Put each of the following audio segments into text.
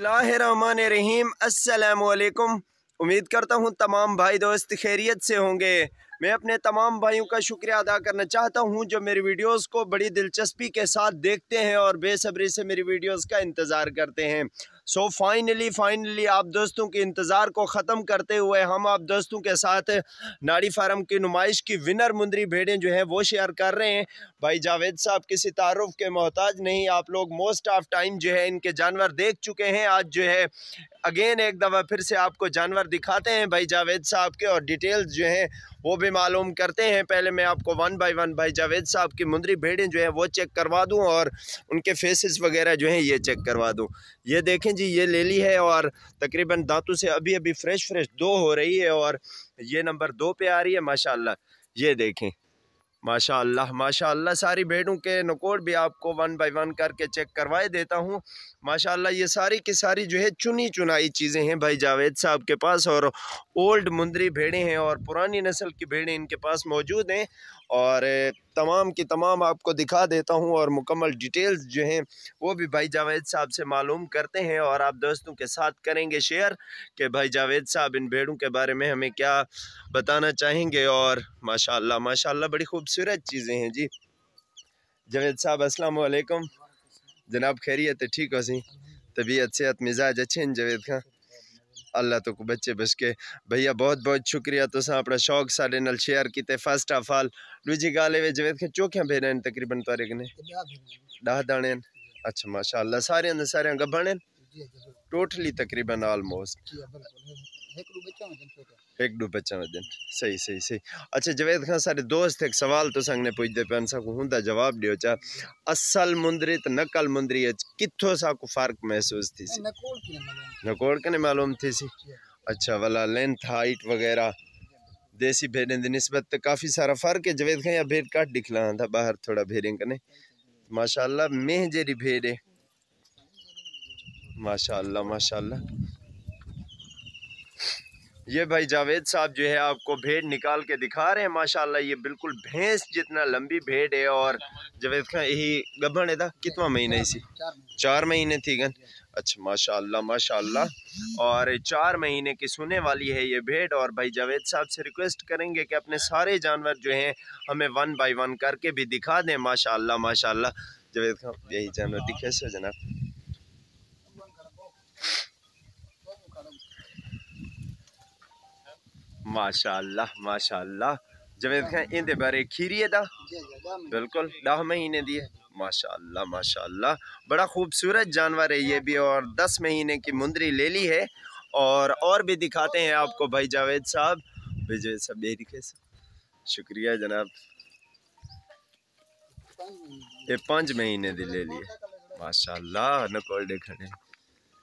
रहीम अस्सलाम उम्मीद करता हूँ तमाम भाई दोस्त खैरियत से होंगे मैं अपने तमाम भाइयों का शुक्रिया अदा करना चाहता हूँ जो मेरी वीडियोस को बड़ी दिलचस्पी के साथ देखते हैं और बेसब्री से मेरी वीडियोस का इंतज़ार करते हैं सो फाइनली फाइनली आप दोस्तों के इंतज़ार को ख़त्म करते हुए हम आप दोस्तों के साथ नाड़ी फार्म की नुमाइश की विनर मुंदरी भेड़ें जो हैं वो शेयर कर रहे हैं भाई जावेद साहब किसी तारुफ के मोहताज नहीं आप लोग मोस्ट ऑफ टाइम जो है इनके जानवर देख चुके हैं आज जो है अगेन एक दफ़ा फिर से आपको जानवर दिखाते हैं भाई जावेद साहब के और डिटेल्स जो हैं वो भी मालूम करते हैं पहले मैं आपको वन बाय वन भाई जावेद साहब की मुंदरी भेड़ें जो हैं वो चेक करवा दूं और उनके फेसेस वगैरह जो हैं ये चेक करवा दूं ये देखें जी ये ले ली है और तकरीबन दांतों से अभी अभी फ्रेश फ्रेश दो हो रही है और ये नंबर दो पे आ रही है माशाल्लाह ये देखें माशाल्लाह माशाल्लाह सारी भेड़ों के नकोड़ भी आपको वन बाय वन करके चेक करवाए देता हूँ माशाल्लाह ये सारी की सारी जो है चुनी चुनाई चीज़ें हैं भाई जावेद साहब के पास और ओल्ड मुंदरी भेड़ें हैं और पुरानी नस्ल की भेड़ें इनके पास मौजूद हैं और तमाम की तमाम आपको दिखा देता हूँ और मुकम्मल डिटेल्स जो हैं वो भी भाई जावेद साहब से मालूम करते हैं और आप दोस्तों के साथ करेंगे शेयर कि भाई जावेद साहब इन भेड़ों के बारे में हमें क्या बताना चाहेंगे और माशाल्लाह माशाल्लाह बड़ी खूबसूरत चीज़ें हैं जी जावेद साहब असलकम जनाब खैरियत ठीक हो सी तबीयत सेहत मिजाज अच्छे हैं जावेद खां अल्लाह तो को बच्चे बच के भैया बहुत बहुत शुक्रिया तुसा अपना शौक साढ़े नाल शेयर किते फर्स्ट ऑफ ऑल दूजी गल वे जवेद के भेरे तकरीबन तारे कने दह दाने अच्छा माशाल्लाह सारे सारे गब्बण टोटली तकरीबन ऑलमोस्ट एक बच्चा में दिन सही सही सही अच्छा जवेद खान सारे दोस्त एक सवाल तो संग ने पूछ दे पे असाको हुंदा जवाब दियो चा असल मुंदरी तो नकल मुंदरी सा को फर्क महसूस थी सी नकोड़ के नकोड़ मालूम थी सी अच्छा वाला लेंथ हाइट वगैरह देसी भेड़ें की नस्बत तो काफ़ी सारा फ़र्क है जवेद खान या भेड़ काट दिखला था बाहर थोड़ा भेड़ें कने माशाल्लाह मेह जेरी भेड़ है माशाल्लाह ये भाई जावेद साहब जो है आपको भेड़ निकाल के दिखा रहे हैं माशाल्लाह ये बिल्कुल भैंस जितना लंबी भेड़ है और जावेद खान यही गबन है था कितना महीने इसी चार महीने थी गन अच्छा माशाल्लाह माशाल्लाह और चार महीने की सुने वाली है ये भेड़ और भाई जावेद साहब से रिक्वेस्ट करेंगे कि अपने सारे जानवर जो हैं हमें वन बाई वन करके भी दिखा दें माशा माशाला जावेद खान यही जानवर दिखे सो जनाब माशाल्लाह माशाल्लाह जवेद खान इन बारे खीरी है दा बिल्कुल दह महीने दी है माशाल्लाह माशाल्लाह बड़ा खूबसूरत जानवर है ये भी और दस महीने की मुंदरी ले ली है और और भी दिखाते हैं आपको भाई जावेद साहब भाई जावेद साहब ये दिखे शुक्रिया जनाब ये पाँच महीने दी ले लिए माशाल्लाह नकोल देखने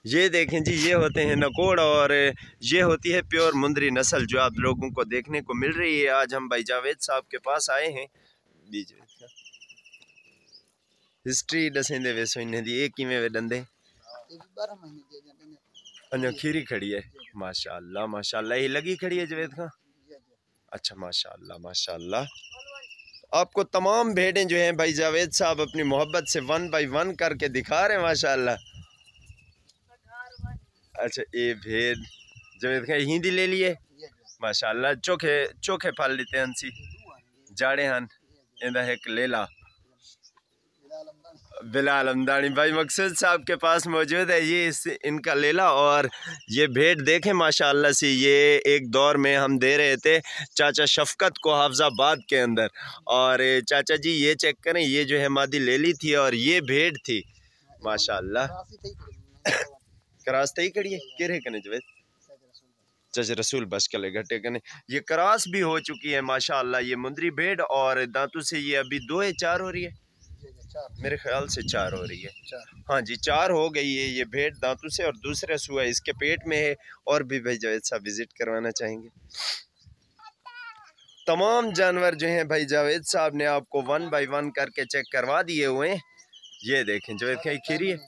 ये देखें जी ये होते हैं नकोड़ और ये होती है प्योर मुंदरी नस्ल जो आप लोगों को देखने को मिल रही है आज हम भाई जावेद साहब के पास आए हैं हिस्ट्री दसेंदे वे सोने दी एक वे डंदे अन्य खीरी खड़ी है माशाल्लाह माशाल्लाह ही लगी खड़ी है जावेद खां अच्छा माशाल्लाह माशाल्लाह आपको तमाम भेड़ें जो हैं भाई जावेद साहब अपनी मोहब्बत से वन बाई वन करके दिखा रहे हैं माशाल्लाह अच्छा ये भेद जो हिंदी ले लिए माशाल्लाह चोखे चोखे फल लेते हैं सी जाड़े हैं इंदा एक लेला बिलाल अमदानी भाई मकसूद साहब के पास मौजूद है ये इस इनका लेला और ये भेंट देखें माशाल्लाह से ये एक दौर में हम दे रहे थे चाचा शफकत को हाफजाबाद के अंदर और चाचा जी ये चेक करें ये जो है मादी लेली थी और ये भेंट थी माशाल्लाह क्रास तई खड़ी है केरे कने जवेद जज रसूल बस कले घटे कने ये क्रास भी हो चुकी है माशाल्लाह ये मुंदरी भेड़ और दांतों से ये अभी दो है चार हो रही है मेरे ख्याल से चार हो रही है हाँ जी चार हो गई है ये भेड़ दांतों से और दूसरा सुहा इसके पेट में है और भी भाई जावेद साहब विज़िट करवाना चाहेंगे तमाम जानवर जो हैं भाई जावेद साहब ने आपको वन बाय वन करके चेक करवा दिए हुए हैं ये देखें जावेद कहीं खीरी है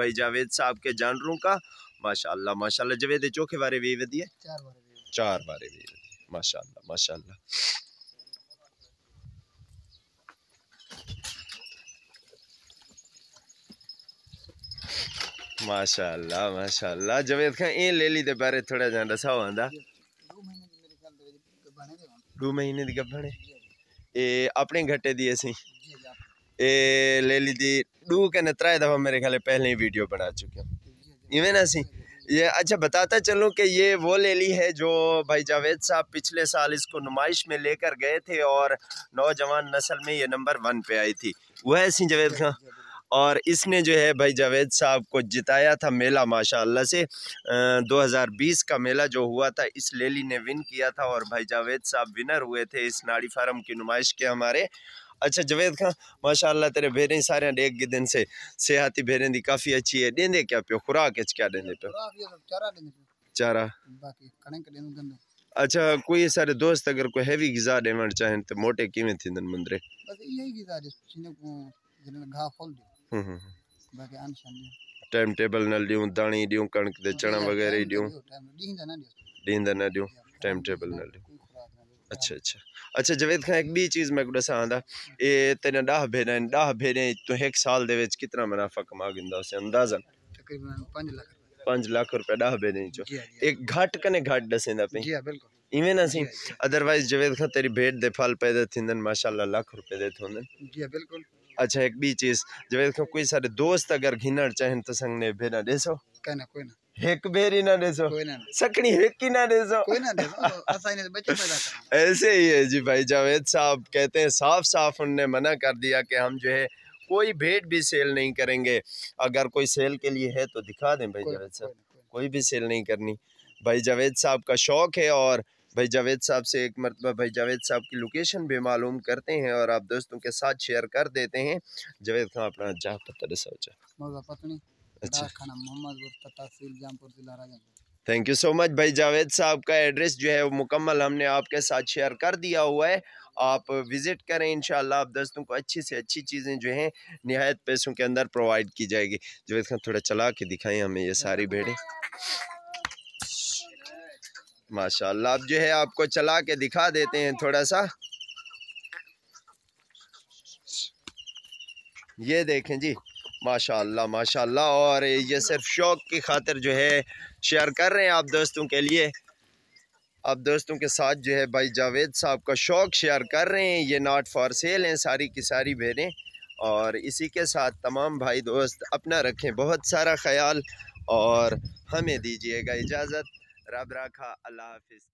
भाई जावेद साहब के जानरू का माशाल्लाह माशाल्लाह जावेद चौखे बारे भी वधिए चार बारे भी माशाल्लाह माशाल्लाह माशाल्लाह माशाल्लाह जावेद खान ये ले ली दे बारे थोड़ा जान रसा आंदा दो महीने दी गभणे ए अपने घटे दी असी ए ले ली दी डूक के ने त्रा दफ़ा मेरे ख्याल पहले ही वीडियो बना चुके हैं इवन ऐसी ये अच्छा बताता चलूँ कि ये वो ले ली है जो भाई जावेद साहब पिछले साल इसको नुमाइश में लेकर गए थे और नौजवान नस्ल में ये नंबर वन पे आई थी वह सी जावेद खां और इसने जो है भाई जावेद साहब को जिताया था मेला माशाल्लाह से आ, 2020 का मेला जो हुआ था इस लेली ने विन किया था और भाई जावेद साहब विनर हुए थे इस नाड़ी फार्म की नुमाइश के हमारे अच्छा जवेद खां माशाल्लाह तेरे भेरे सारे डेग दिन से सेहती भेरे की काफ़ी अच्छी है देंदे क्या पे खुराक है क्या देंदे पे चारा अच्छा कोई सारे दोस्त अगर कोई हैवी गिजा देवण चाहे तो मोटे किवें थिंदन मंदरे बस यही गिजा दे सीने को जने घा फल दे हम्म, हम्म, हम्म। बाकी आन शान टाइम टेबल नल दियो दाणी दियो कणक दे हाँ, चणा वगैरह दियो दियो ॾींदा न दियो टाइम टेबल नल अच्छा अच्छा अच्छा जवेद खान एक बी चीज़ मैं कुछ आंदा ये तेरे डाह भेरे डाह भेरे तू एक साल दे विच कितना मुनाफा कमा गिंदा उसे अंदाजन तकरीबन 5 लाख पांच लाख रुपया डाह भेरे चो एक घाट कने घाट दसेंदा पे जी हाँ, बिल्कुल इवें ना सी अदरवाइज हाँ, हाँ। जवेद खान तेरी भेट दे फल पैदा थिंदन माशाल्लाह लाख रुपए दे थोंदन जी बिल्कुल अच्छा एक बी चीज़ जवेद खान कोई सारे दोस्त अगर घिनड़ चाहन तो संग ने भेरा देसो कहना कोई ना हेक बेरी ना देसो सकनी हेकी ना देसो कोई ना देसो ने बच्चे पैदा ऐसे ही है जी भाई जावेद साहब कहते हैं साफ साफ उनने मना कर दिया कि हम जो है कोई भेंट भी सेल नहीं करेंगे अगर कोई सेल के लिए है तो दिखा दें भाई जावेद साहब कोई भी सेल नहीं करनी भाई जावेद साहब का शौक़ है और भाई जावेद साहब से एक मरतबा भाई जावेद साहब की लोकेशन भी मालूम करते हैं और आप दोस्तों के साथ शेयर कर देते हैं जावेद खान अपना जहाँ पता दसा थैंक यू सो मच भाई जावेद साहब का एड्रेस जो है वो मुकम्मल हमने आपके साथ शेयर कर दिया हुआ है आप विज़िट करें इन आप दोस्तों को अच्छी से अच्छी चीज़ें जो हैं नहायत पैसों के अंदर प्रोवाइड की जाएगी जावेद खान थोड़ा चला के दिखाएं हमें ये सारी भेड़ें माशाल्लाह आप जो है आपको चला के दिखा देते हैं थोड़ा सा ये देखें जी माशाल्लाह माशाल्लाह और ये सिर्फ शौक की खातिर जो है शेयर कर रहे हैं आप दोस्तों के लिए आप दोस्तों के साथ जो है भाई जावेद साहब का शौक शेयर कर रहे हैं ये नाट फॉर सेल हैं सारी की सारी भेड़ें और इसी के साथ तमाम भाई दोस्त अपना रखें बहुत सारा ख्याल और हमें दीजिएगा इजाज़त रब रखा अल्लाह हाफिज़